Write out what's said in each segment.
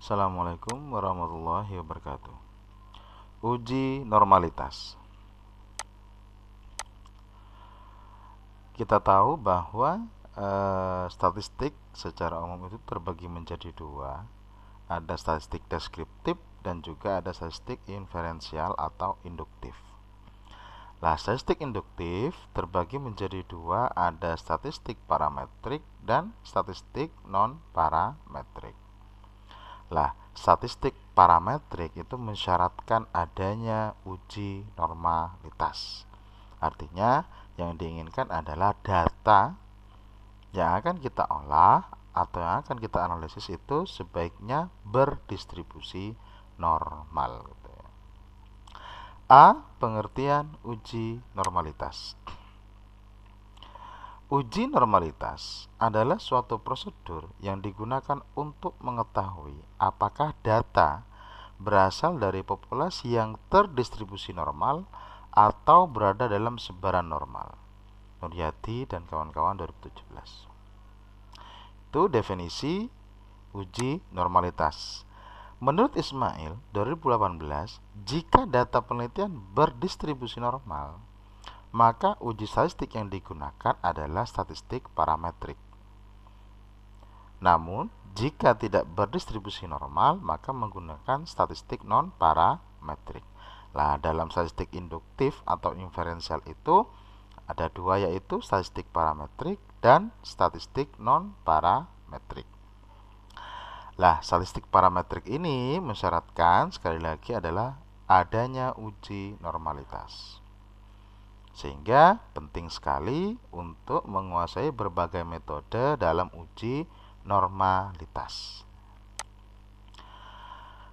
Assalamualaikum warahmatullahi wabarakatuh. Uji normalitas. Kita tahu bahwa e, statistik secara umum itu terbagi menjadi dua. Ada statistik deskriptif dan juga ada statistik inferensial atau induktif. Nah, statistik induktif terbagi menjadi dua, ada statistik parametrik dan statistik non-parametrik. Lah, statistik parametrik itu mensyaratkan adanya uji normalitas. Artinya, yang diinginkan adalah data yang akan kita olah atau yang akan kita analisis itu sebaiknya berdistribusi normal. Gitu ya. A. Pengertian uji normalitas Uji normalitas adalah suatu prosedur yang digunakan untuk mengetahui apakah data berasal dari populasi yang terdistribusi normal atau berada dalam sebaran normal. Nuryati dan kawan-kawan 2017. Itu definisi uji normalitas. Menurut Ismail 2018, jika data penelitian berdistribusi normal, maka uji statistik yang digunakan adalah statistik parametrik. Namun, jika tidak berdistribusi normal, maka menggunakan statistik non-parametrik. Nah, dalam statistik induktif atau inferensial itu ada dua yaitu statistik parametrik dan statistik non-parametrik. Lah, statistik parametrik ini mensyaratkan sekali lagi adalah adanya uji normalitas. Sehingga penting sekali untuk menguasai berbagai metode dalam uji normalitas.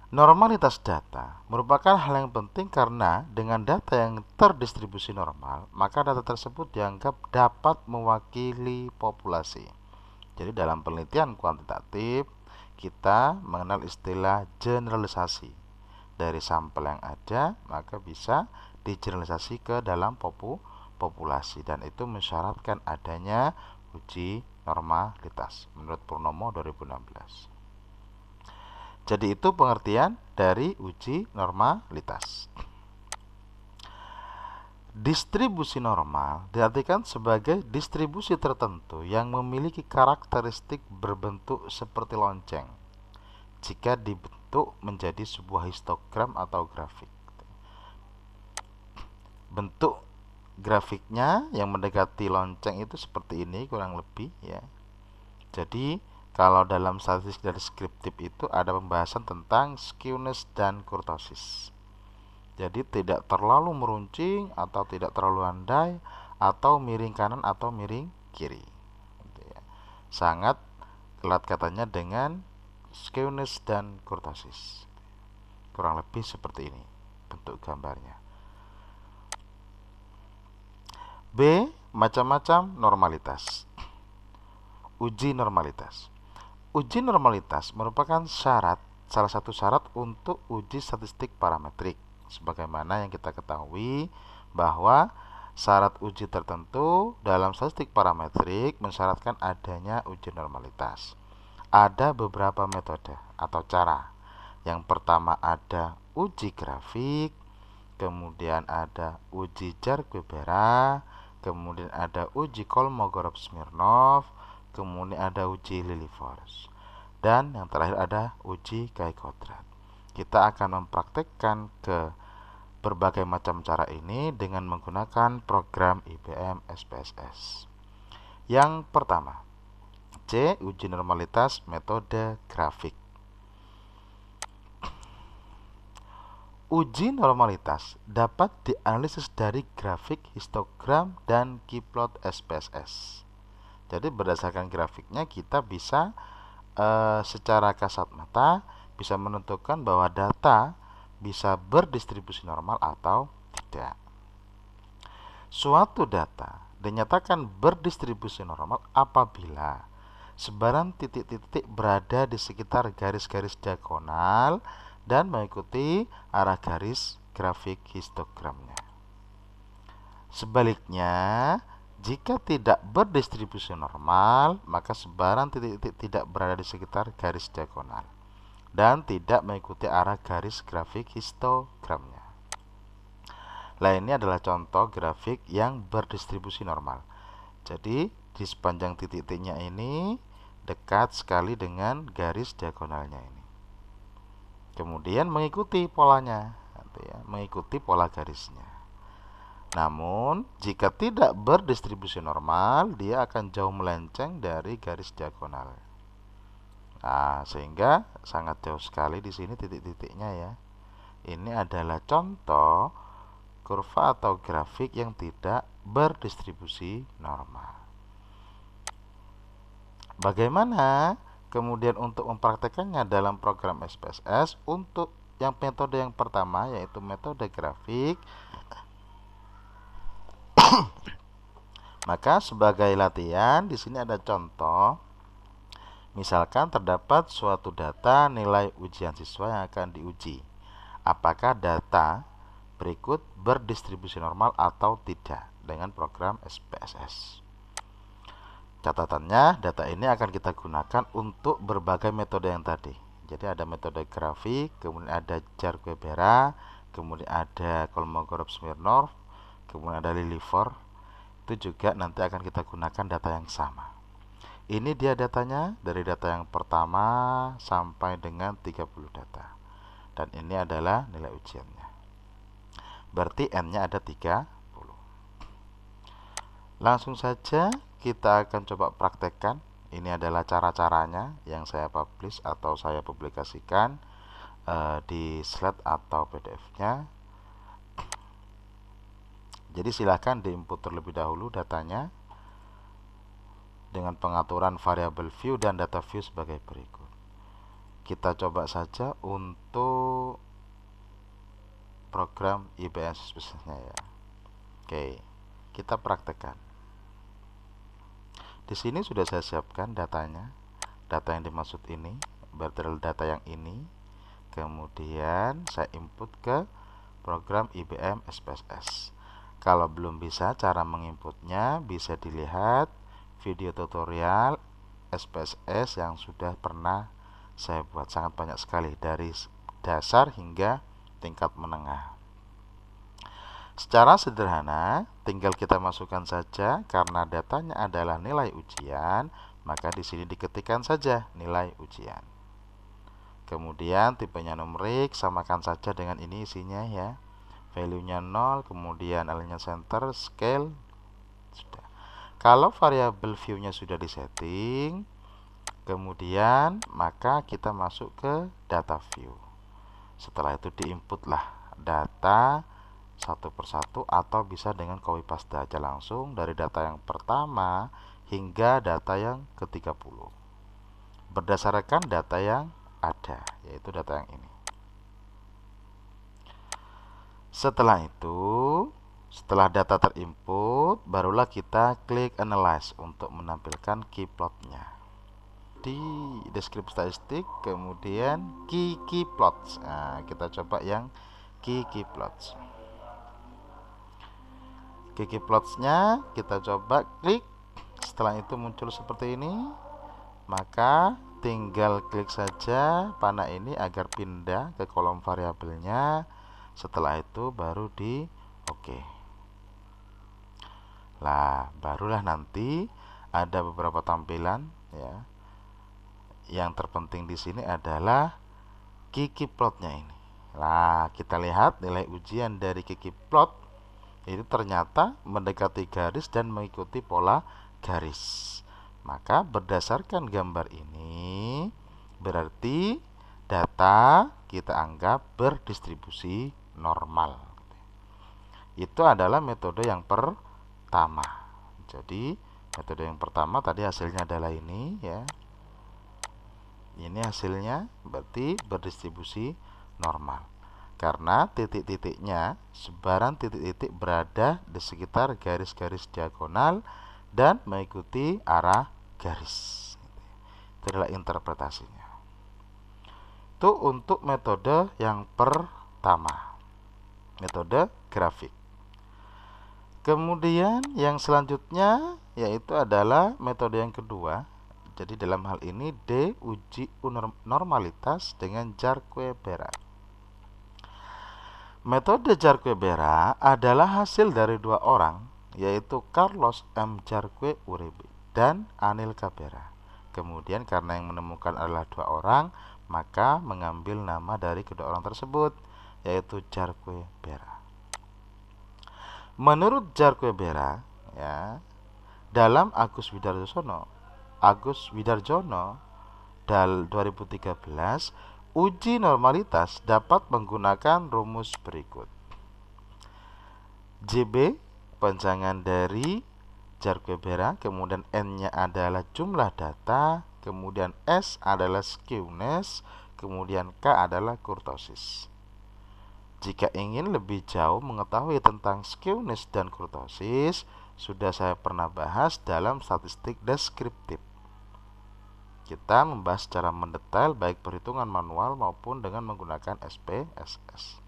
Normalitas data merupakan hal yang penting karena dengan data yang terdistribusi normal, maka data tersebut dianggap dapat mewakili populasi. Jadi dalam penelitian kuantitatif, kita mengenal istilah generalisasi. Dari sampel yang ada, maka bisa disterilisasi ke dalam popu, populasi dan itu mensyaratkan adanya uji normalitas menurut Purnomo 2016. Jadi itu pengertian dari uji normalitas. Distribusi normal diartikan sebagai distribusi tertentu yang memiliki karakteristik berbentuk seperti lonceng jika dibentuk menjadi sebuah histogram atau grafik bentuk grafiknya yang mendekati lonceng itu seperti ini kurang lebih ya jadi kalau dalam statistik dan deskriptif itu ada pembahasan tentang skewness dan kurtosis jadi tidak terlalu meruncing atau tidak terlalu andai atau miring kanan atau miring kiri gitu ya. sangat telat katanya dengan skewness dan kurtosis kurang lebih seperti ini bentuk gambarnya B. Macam-macam normalitas. Uji normalitas. Uji normalitas merupakan syarat salah satu syarat untuk uji statistik parametrik. Sebagaimana yang kita ketahui bahwa syarat uji tertentu dalam statistik parametrik mensyaratkan adanya uji normalitas. Ada beberapa metode atau cara. Yang pertama ada uji grafik, kemudian ada uji jar Guevara, kemudian ada uji Kolmogorov Smirnov, kemudian ada uji Lilliefors, dan yang terakhir ada uji Gai Kita akan mempraktekkan ke berbagai macam cara ini dengan menggunakan program IBM SPSS. Yang pertama, C. Uji normalitas metode grafik. Uji normalitas dapat dianalisis dari grafik histogram dan kiplot SPSS. Jadi berdasarkan grafiknya kita bisa e, secara kasat mata bisa menentukan bahwa data bisa berdistribusi normal atau tidak. Suatu data dinyatakan berdistribusi normal apabila sebaran titik-titik berada di sekitar garis-garis diagonal -garis dan mengikuti arah garis grafik histogramnya. Sebaliknya, jika tidak berdistribusi normal, maka sebaran titik-titik tidak berada di sekitar garis diagonal dan tidak mengikuti arah garis grafik histogramnya. Nah, ini adalah contoh grafik yang berdistribusi normal. Jadi, di sepanjang titik-titiknya ini dekat sekali dengan garis diagonalnya ini kemudian mengikuti polanya ya, mengikuti pola garisnya. Namun, jika tidak berdistribusi normal, dia akan jauh melenceng dari garis diagonal. Nah, sehingga sangat jauh sekali di sini titik-titiknya ya. Ini adalah contoh kurva atau grafik yang tidak berdistribusi normal. Bagaimana Kemudian untuk mempraktekannya dalam program SPSS untuk yang metode yang pertama yaitu metode grafik maka sebagai latihan di sini ada contoh misalkan terdapat suatu data nilai ujian siswa yang akan diuji apakah data berikut berdistribusi normal atau tidak dengan program SPSS catatannya data ini akan kita gunakan untuk berbagai metode yang tadi jadi ada metode grafik kemudian ada jar Guevara kemudian ada Kolmogorov Smirnov kemudian ada Lilifor itu juga nanti akan kita gunakan data yang sama ini dia datanya dari data yang pertama sampai dengan 30 data dan ini adalah nilai ujiannya berarti n nya ada 30 langsung saja kita akan coba praktekkan ini adalah cara-caranya yang saya publish atau saya publikasikan uh, di slide atau PDF-nya. Jadi silahkan diinput terlebih dahulu datanya dengan pengaturan variable view dan data view sebagai berikut. Kita coba saja untuk program IBS bisnisnya ya. Oke, kita praktekkan di sini sudah saya siapkan datanya data yang dimaksud ini berarti data yang ini kemudian saya input ke program IBM SPSS kalau belum bisa cara menginputnya bisa dilihat video tutorial SPSS yang sudah pernah saya buat sangat banyak sekali dari dasar hingga tingkat menengah Secara sederhana, tinggal kita masukkan saja karena datanya adalah nilai ujian, maka di sini diketikkan saja nilai ujian. Kemudian tipenya numerik, samakan saja dengan ini isinya ya. Value-nya 0, kemudian alignment center, scale, sudah. Kalau variabel view-nya sudah disetting, kemudian maka kita masuk ke data view. Setelah itu diinputlah data satu persatu atau bisa dengan copy paste aja langsung dari data yang pertama hingga data yang ke-30 berdasarkan data yang ada yaitu data yang ini setelah itu setelah data terinput barulah kita klik analyze untuk menampilkan key plotnya di deskripsi statistik kemudian key key plots nah, kita coba yang key key plots Kiki plotnya kita coba klik setelah itu muncul seperti ini maka tinggal klik saja panah ini agar pindah ke kolom variabelnya setelah itu baru di oke okay. lah barulah nanti ada beberapa tampilan ya yang terpenting di sini adalah kiki plotnya ini lah kita lihat nilai ujian dari kiki plot itu ternyata mendekati garis dan mengikuti pola garis. Maka berdasarkan gambar ini berarti data kita anggap berdistribusi normal. Itu adalah metode yang pertama. Jadi metode yang pertama tadi hasilnya adalah ini ya. Ini hasilnya berarti berdistribusi normal karena titik-titiknya sebaran titik-titik berada di sekitar garis-garis diagonal dan mengikuti arah garis. Itulah interpretasinya. Itu untuk metode yang pertama, metode grafik. Kemudian yang selanjutnya yaitu adalah metode yang kedua. Jadi dalam hal ini D uji normalitas dengan Jarque Berat. Metode Jarque-Bera adalah hasil dari dua orang, yaitu Carlos M. Jarque Uribe dan Anil Cabera. Kemudian karena yang menemukan adalah dua orang, maka mengambil nama dari kedua orang tersebut, yaitu Jarque Bera. Menurut Jarque Bera, ya, dalam Agus Widarjono, Agus Widarjono dal 2013 Uji normalitas dapat menggunakan rumus berikut. JB panjangan dari jar bera kemudian N-nya adalah jumlah data, kemudian S adalah skewness, kemudian K adalah kurtosis. Jika ingin lebih jauh mengetahui tentang skewness dan kurtosis, sudah saya pernah bahas dalam statistik deskriptif. Kita membahas secara mendetail baik perhitungan manual maupun dengan menggunakan SPSS.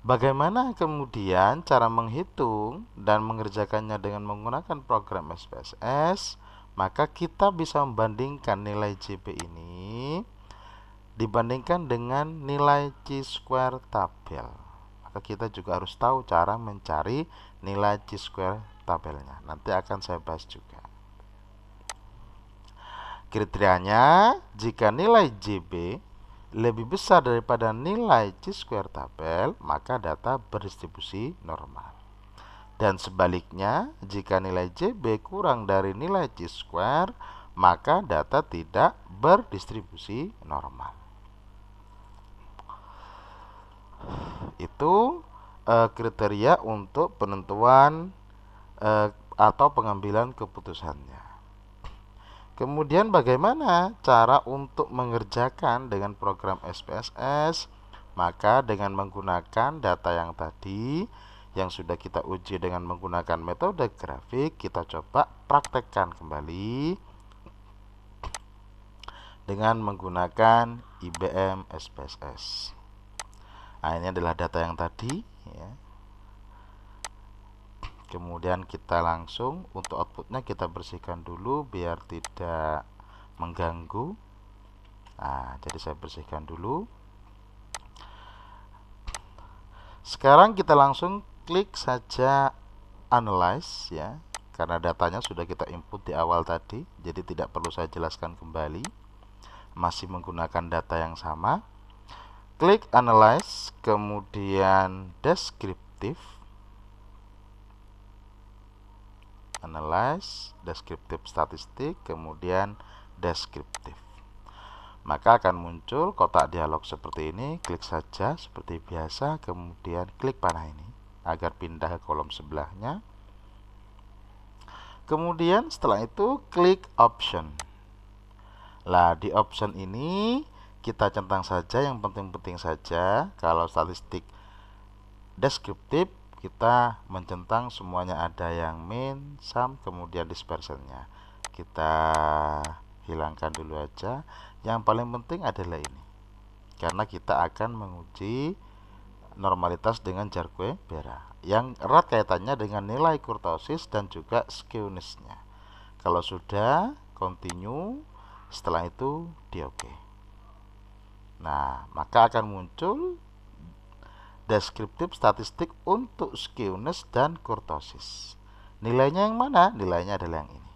Bagaimana kemudian cara menghitung dan mengerjakannya dengan menggunakan program SPSS? Maka kita bisa membandingkan nilai JP ini dibandingkan dengan nilai C square tabel. Maka kita juga harus tahu cara mencari nilai C square tabelnya. Nanti akan saya bahas juga. Kriterianya, jika nilai JB lebih besar daripada nilai C-square tabel, maka data berdistribusi normal. Dan sebaliknya, jika nilai JB kurang dari nilai C-square, maka data tidak berdistribusi normal. Itu e, kriteria untuk penentuan e, atau pengambilan keputusannya. Kemudian bagaimana cara untuk mengerjakan dengan program SPSS? Maka dengan menggunakan data yang tadi yang sudah kita uji dengan menggunakan metode grafik, kita coba praktekkan kembali dengan menggunakan IBM SPSS. Nah, ini adalah data yang tadi ya kemudian kita langsung untuk outputnya kita bersihkan dulu biar tidak mengganggu nah jadi saya bersihkan dulu sekarang kita langsung klik saja analyze ya karena datanya sudah kita input di awal tadi jadi tidak perlu saya jelaskan kembali masih menggunakan data yang sama klik analyze kemudian deskriptif analyze, descriptive statistik, kemudian descriptive. Maka akan muncul kotak dialog seperti ini, klik saja seperti biasa, kemudian klik panah ini agar pindah ke kolom sebelahnya. Kemudian setelah itu klik option. Lah di option ini kita centang saja yang penting-penting saja. Kalau statistik deskriptif kita mencentang semuanya ada yang min sum kemudian dispersionnya kita hilangkan dulu aja yang paling penting adalah ini karena kita akan menguji normalitas dengan jarque bera yang erat kaitannya dengan nilai kurtosis dan juga skewnessnya kalau sudah continue setelah itu di oke okay. nah maka akan muncul deskriptif statistik untuk skewness dan kurtosis. Nilainya yang mana? Nilainya adalah yang ini.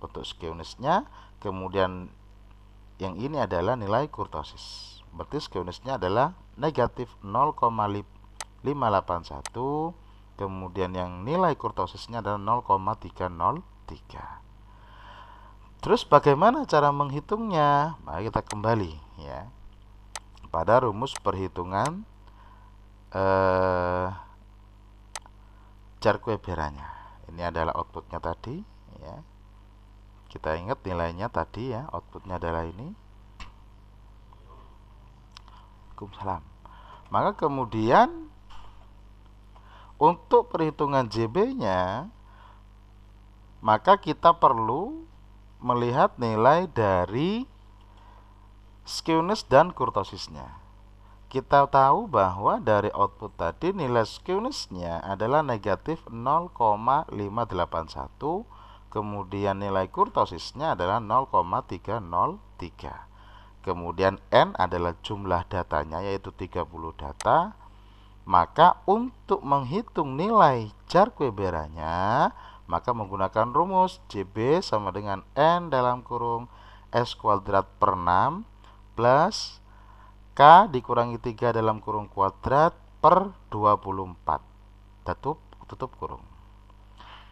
Untuk skewnessnya, kemudian yang ini adalah nilai kurtosis. Berarti skewnessnya adalah negatif 0,581, kemudian yang nilai kurtosisnya adalah 0,303. Terus bagaimana cara menghitungnya? Mari kita kembali ya pada rumus perhitungan Eh, Cari kue beranya ini adalah outputnya tadi ya kita ingat nilainya tadi ya outputnya adalah ini salam maka kemudian untuk perhitungan JB nya maka kita perlu melihat nilai dari skewness dan kurtosisnya kita tahu bahwa dari output tadi nilai skewnessnya adalah negatif 0,581 kemudian nilai kurtosisnya adalah 0,303 kemudian N adalah jumlah datanya yaitu 30 data maka untuk menghitung nilai jar kueberanya maka menggunakan rumus JB sama dengan N dalam kurung S kuadrat per 6 plus K dikurangi 3 dalam kurung kuadrat per 24. Tutup, tutup kurung.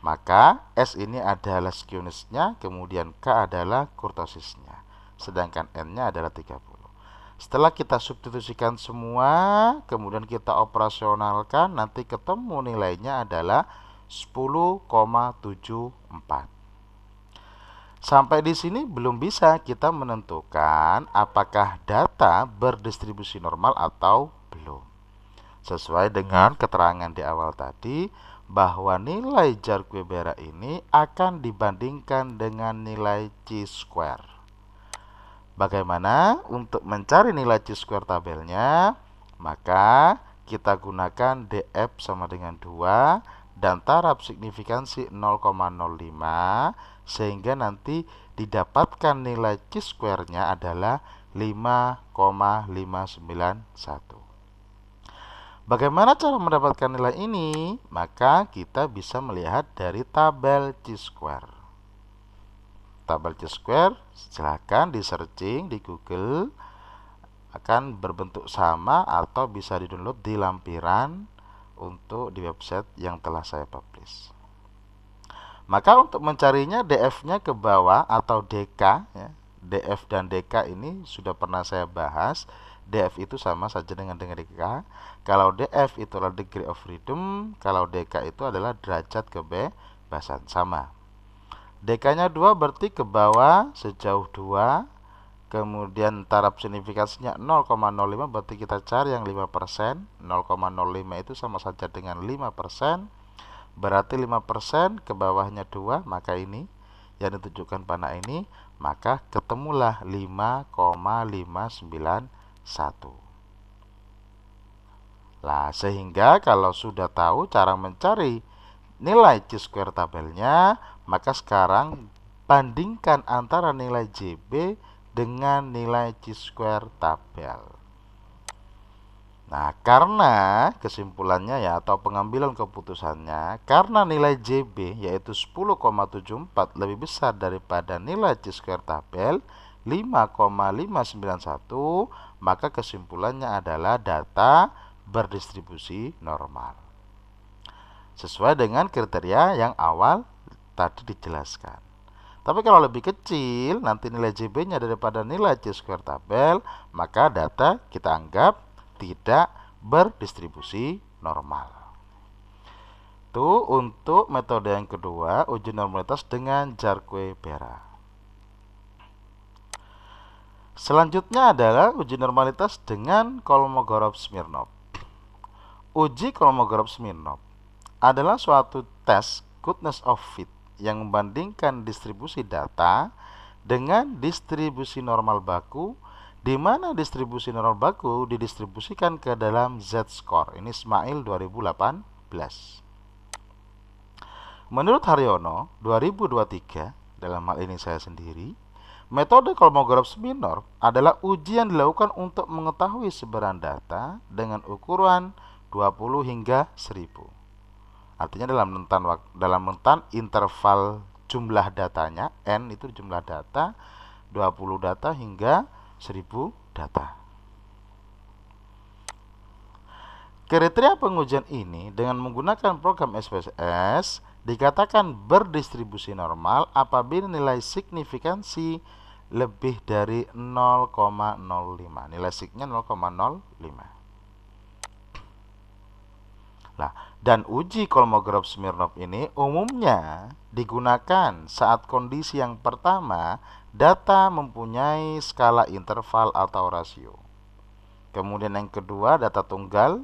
Maka S ini adalah skewnessnya, kemudian K adalah kurtosisnya. Sedangkan N-nya adalah 30. Setelah kita substitusikan semua, kemudian kita operasionalkan, nanti ketemu nilainya adalah 10,74. Sampai di sini belum bisa kita menentukan apakah data berdistribusi normal atau belum. Sesuai dengan keterangan di awal tadi bahwa nilai jar Kuebera ini akan dibandingkan dengan nilai C square. Bagaimana untuk mencari nilai C square tabelnya? Maka kita gunakan DF sama dengan 2 dan taraf signifikansi 0,05 sehingga nanti didapatkan nilai chi square-nya adalah 5,591. Bagaimana cara mendapatkan nilai ini? Maka kita bisa melihat dari tabel C-square. Tabel C-square silakan di searching di Google akan berbentuk sama atau bisa di-download di lampiran untuk di website yang telah saya publish. Maka untuk mencarinya DF-nya ke bawah atau DK, ya. DF dan DK ini sudah pernah saya bahas. DF itu sama saja dengan dengan DK. Kalau DF itu adalah degree of freedom, kalau DK itu adalah derajat ke b, kebebasan sama. DK-nya 2 berarti ke bawah sejauh 2. Kemudian taraf signifikansinya 0,05 berarti kita cari yang 5%. 0,05 itu sama saja dengan 5% berarti 5% ke bawahnya 2 maka ini yang ditunjukkan panah ini maka ketemulah 5,591 lah sehingga kalau sudah tahu cara mencari nilai C square tabelnya maka sekarang bandingkan antara nilai JB dengan nilai C square tabel Nah, karena kesimpulannya ya atau pengambilan keputusannya karena nilai JB yaitu 10,74 lebih besar daripada nilai C square tabel 5,591 maka kesimpulannya adalah data berdistribusi normal. Sesuai dengan kriteria yang awal tadi dijelaskan. Tapi kalau lebih kecil nanti nilai JB-nya daripada nilai C square tabel, maka data kita anggap tidak berdistribusi normal. Itu untuk metode yang kedua, uji normalitas dengan Jarque pera Selanjutnya adalah uji normalitas dengan Kolmogorov-Smirnov. Uji Kolmogorov-Smirnov adalah suatu tes goodness of fit yang membandingkan distribusi data dengan distribusi normal baku di mana distribusi neural baku didistribusikan ke dalam Z-score. Ini Ismail 2018. Menurut Haryono, 2023, dalam hal ini saya sendiri, metode kolmogorov minor adalah ujian dilakukan untuk mengetahui sebaran data dengan ukuran 20 hingga 1000. Artinya dalam rentan dalam rentan interval jumlah datanya n itu jumlah data 20 data hingga 1000 data. Kriteria pengujian ini dengan menggunakan program SPSS dikatakan berdistribusi normal apabila nilai signifikansi lebih dari 0,05. Nilai signya 0,05. Nah, dan uji kolmogorov Smirnov ini umumnya digunakan saat kondisi yang pertama Data mempunyai skala interval atau rasio. Kemudian yang kedua data tunggal.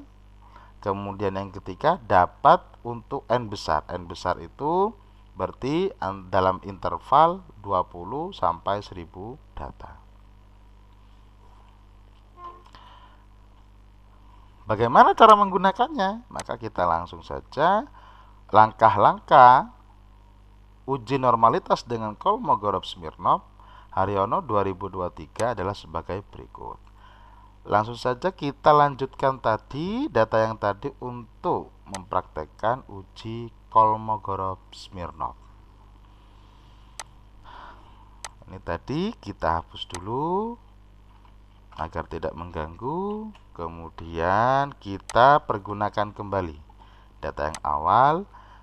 Kemudian yang ketiga dapat untuk n besar. N besar itu berarti dalam interval 20 sampai 1000 data. Bagaimana cara menggunakannya? Maka kita langsung saja langkah-langkah uji normalitas dengan Kolmogorov-Smirnov Haryono 2023 adalah sebagai berikut. Langsung saja kita lanjutkan tadi data yang tadi untuk mempraktekkan uji Kolmogorov Smirnov. Ini tadi kita hapus dulu agar tidak mengganggu. Kemudian kita pergunakan kembali data yang awal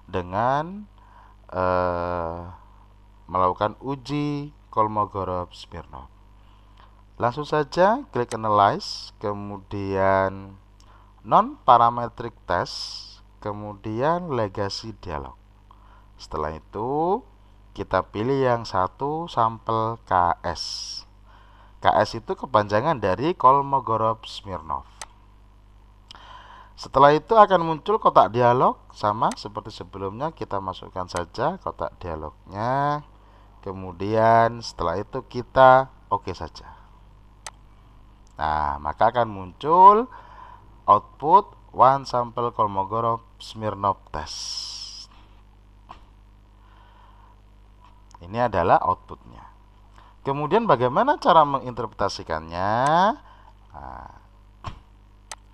dengan eh, melakukan uji Kolmogorov Smirnov. Langsung saja klik analyze, kemudian non parametric test, kemudian legacy dialog. Setelah itu kita pilih yang satu sampel KS. KS itu kepanjangan dari Kolmogorov Smirnov. Setelah itu akan muncul kotak dialog sama seperti sebelumnya kita masukkan saja kotak dialognya kemudian setelah itu kita oke okay saja nah maka akan muncul output one sample Kolmogorov Smirnov test ini adalah outputnya kemudian bagaimana cara menginterpretasikannya nah,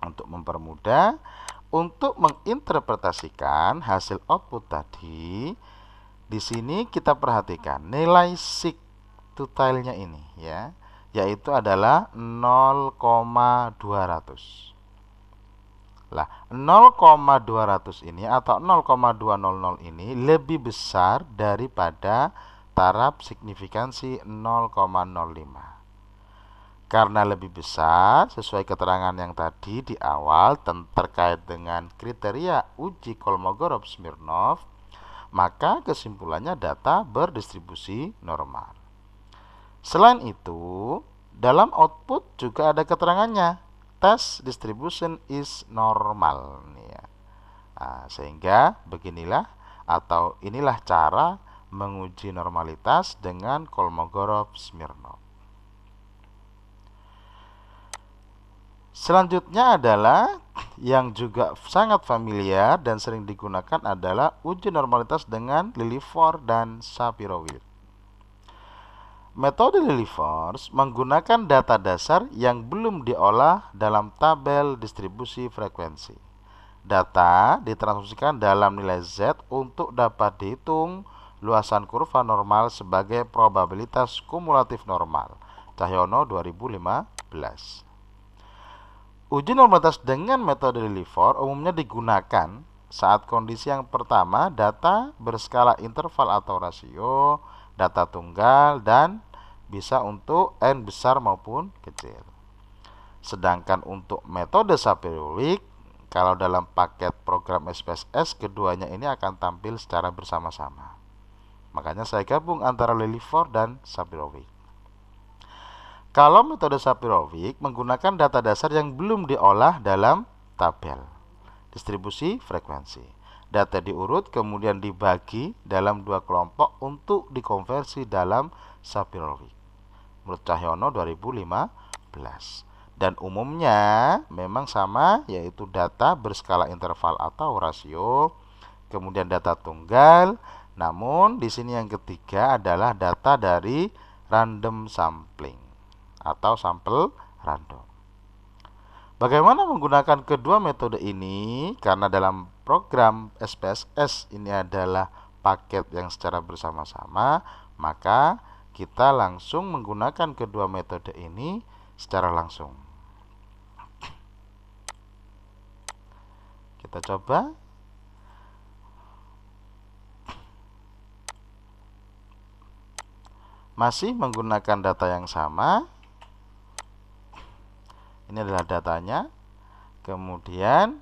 untuk mempermudah untuk menginterpretasikan hasil output tadi di sini kita perhatikan nilai sig totalnya ini ya, yaitu adalah 0,200. Lah, 0,200 ini atau 0,200 ini lebih besar daripada taraf signifikansi 0,05 karena lebih besar sesuai keterangan yang tadi di awal terkait dengan kriteria uji Kolmogorov-Smirnov maka kesimpulannya data berdistribusi normal. Selain itu, dalam output juga ada keterangannya, test distribution is normal. Ya. Nah, sehingga beginilah atau inilah cara menguji normalitas dengan Kolmogorov-Smirnov. Selanjutnya adalah yang juga sangat familiar dan sering digunakan adalah uji normalitas dengan Lilifor dan sapiro Metode Liliforce menggunakan data dasar yang belum diolah dalam tabel distribusi frekuensi. Data ditransmisikan dalam nilai Z untuk dapat dihitung luasan kurva normal sebagai probabilitas kumulatif normal. Cahyono 2015 Uji normalitas dengan metode Lillifor umumnya digunakan saat kondisi yang pertama data berskala interval atau rasio, data tunggal, dan bisa untuk n besar maupun kecil. Sedangkan untuk metode sapirulik, kalau dalam paket program SPSS keduanya ini akan tampil secara bersama-sama. Makanya saya gabung antara Lillifor dan Sapirulik kalau metode Sapirovic menggunakan data dasar yang belum diolah dalam tabel distribusi frekuensi. Data diurut kemudian dibagi dalam dua kelompok untuk dikonversi dalam sapirovik. Menurut Cahyono 2015 dan umumnya memang sama yaitu data berskala interval atau rasio kemudian data tunggal namun di sini yang ketiga adalah data dari random sampling atau sampel random. Bagaimana menggunakan kedua metode ini? Karena dalam program SPSS ini adalah paket yang secara bersama-sama, maka kita langsung menggunakan kedua metode ini secara langsung. Kita coba masih menggunakan data yang sama ini adalah datanya kemudian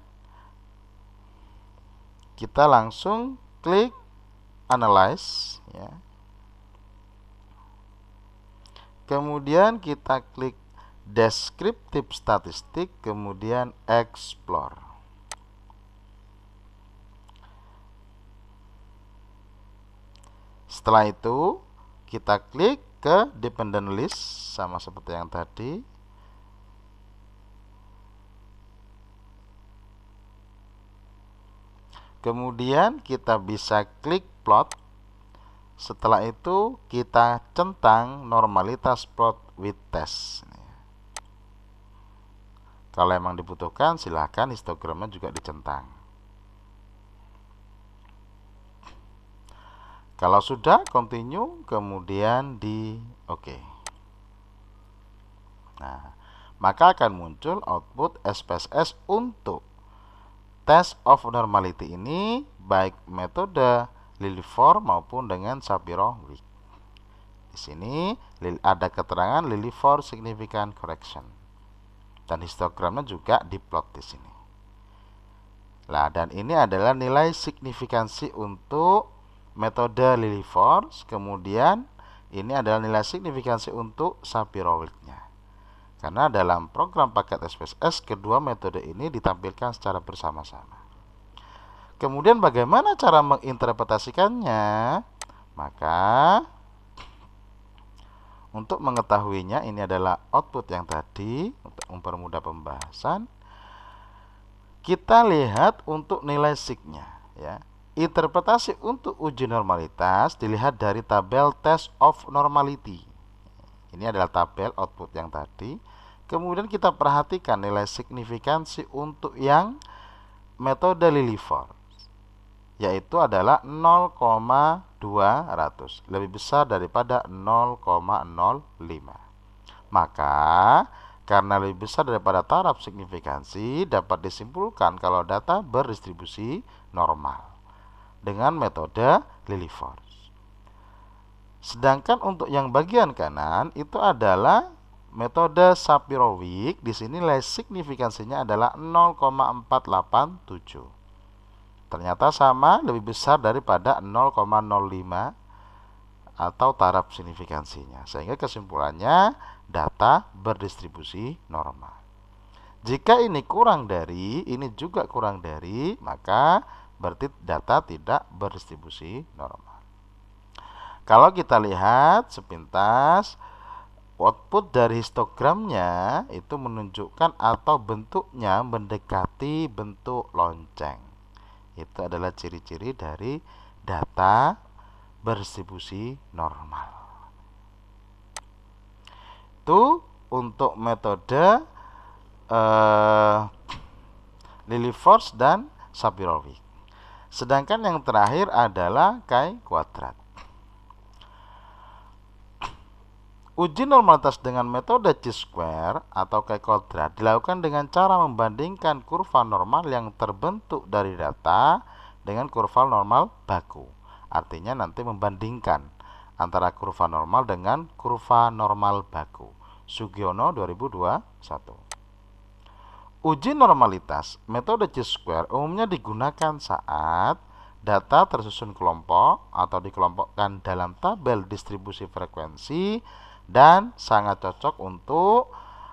kita langsung klik analyze ya. kemudian kita klik descriptive statistik kemudian explore setelah itu kita klik ke dependent list sama seperti yang tadi Kemudian kita bisa klik plot. Setelah itu kita centang normalitas plot with test. Kalau emang dibutuhkan silahkan histogramnya juga dicentang. Kalau sudah continue kemudian di oke. Okay. Nah, maka akan muncul output SPSS untuk Test of normality ini baik metode Lilifor maupun dengan Sapiro-Whorf. Di sini ada keterangan Lilifor significant correction dan histogramnya juga diplot di sini. Nah, dan ini adalah nilai signifikansi untuk metode Lilifor, kemudian ini adalah nilai signifikansi untuk sapiro wilknya karena dalam program paket SPSS, kedua metode ini ditampilkan secara bersama-sama. Kemudian bagaimana cara menginterpretasikannya? Maka untuk mengetahuinya ini adalah output yang tadi untuk mempermudah pembahasan. Kita lihat untuk nilai signya ya. Interpretasi untuk uji normalitas dilihat dari tabel test of normality. Ini adalah tabel output yang tadi. Kemudian kita perhatikan nilai signifikansi untuk yang metode Lilifor yaitu adalah 0,200 lebih besar daripada 0,05 maka karena lebih besar daripada taraf signifikansi dapat disimpulkan kalau data berdistribusi normal dengan metode Lilifor Sedangkan untuk yang bagian kanan itu adalah metode Sapirovic. Di sini nilai signifikansinya adalah 0,487. Ternyata sama lebih besar daripada 0,05 atau taraf signifikansinya. Sehingga kesimpulannya data berdistribusi normal. Jika ini kurang dari, ini juga kurang dari, maka berarti data tidak berdistribusi normal. Kalau kita lihat sepintas output dari histogramnya itu menunjukkan atau bentuknya mendekati bentuk lonceng. Itu adalah ciri-ciri dari data berdistribusi normal. Itu untuk metode uh, Force dan Sapirovic. Sedangkan yang terakhir adalah kai kuadrat. Uji normalitas dengan metode C-square atau K kuadrat dilakukan dengan cara membandingkan kurva normal yang terbentuk dari data dengan kurva normal baku. Artinya nanti membandingkan antara kurva normal dengan kurva normal baku. Sugiono 2021. Uji normalitas metode C-square umumnya digunakan saat data tersusun kelompok atau dikelompokkan dalam tabel distribusi frekuensi dan sangat cocok untuk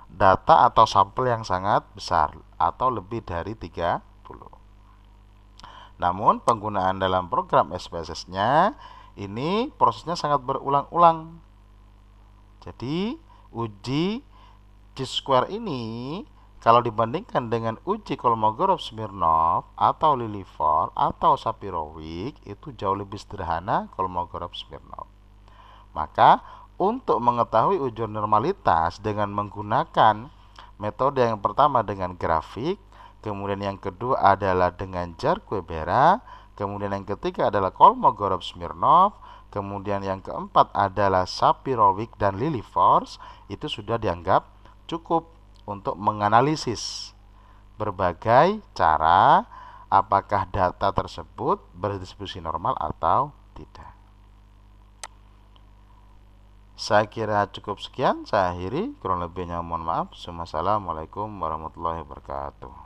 data atau sampel yang sangat besar atau lebih dari 30. Namun penggunaan dalam program SPSS-nya ini prosesnya sangat berulang-ulang. Jadi uji T-square ini kalau dibandingkan dengan uji Kolmogorov Smirnov atau Lilifor atau Sapirovic itu jauh lebih sederhana Kolmogorov Smirnov. Maka untuk mengetahui ujung normalitas dengan menggunakan metode yang pertama dengan grafik, kemudian yang kedua adalah dengan Jarque-Bera, kemudian yang ketiga adalah Kolmogorov Smirnov, kemudian yang keempat adalah Sapirovic dan dan Lilliefors, itu sudah dianggap cukup untuk menganalisis berbagai cara apakah data tersebut berdistribusi normal atau tidak. Saya kira cukup sekian, saya akhiri. Kurang lebihnya mohon maaf. Assalamualaikum warahmatullahi wabarakatuh.